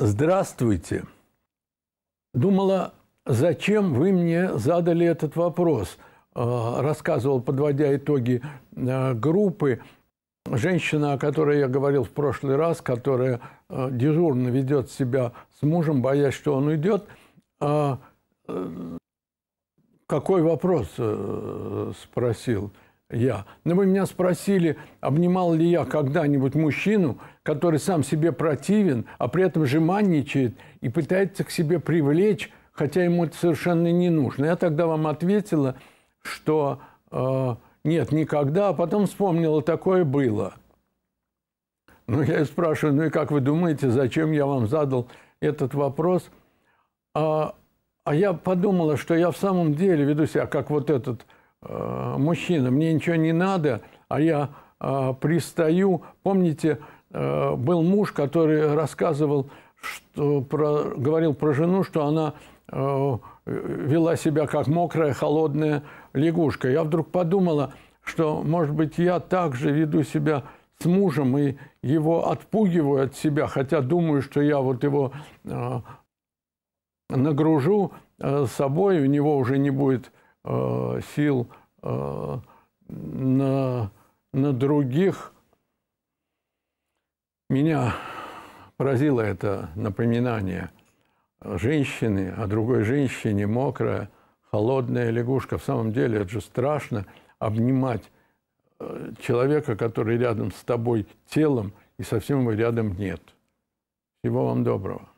Здравствуйте. Думала, зачем вы мне задали этот вопрос? А, Рассказывал, подводя итоги а, группы, женщина, о которой я говорил в прошлый раз, которая а, дежурно ведет себя с мужем, боясь, что он уйдет. Э, какой вопрос э, спросил? я. Но вы меня спросили, обнимал ли я когда-нибудь мужчину, который сам себе противен, а при этом жеманничает и пытается к себе привлечь, хотя ему это совершенно не нужно. Я тогда вам ответила, что э, нет, никогда, а потом вспомнила, такое было. Ну, я спрашиваю, ну и как вы думаете, зачем я вам задал этот вопрос? А, а я подумала, что я в самом деле веду себя как вот этот – «Э, мужчина, мне ничего не надо, а я э, пристаю. Помните, э, был муж, который рассказывал, что, про, говорил про жену, что она вела себя как мокрая, холодная лягушка. Я вдруг подумала, что, может быть, я также веду себя с мужем и его отпугиваю от себя, хотя думаю, что я вот его нагружу собой, у него уже не будет Э, сил э, на, на других. Меня поразило это напоминание женщины, о а другой женщине, мокрая, холодная лягушка. В самом деле это же страшно обнимать э, человека, который рядом с тобой телом, и совсем его рядом нет. Всего вам доброго.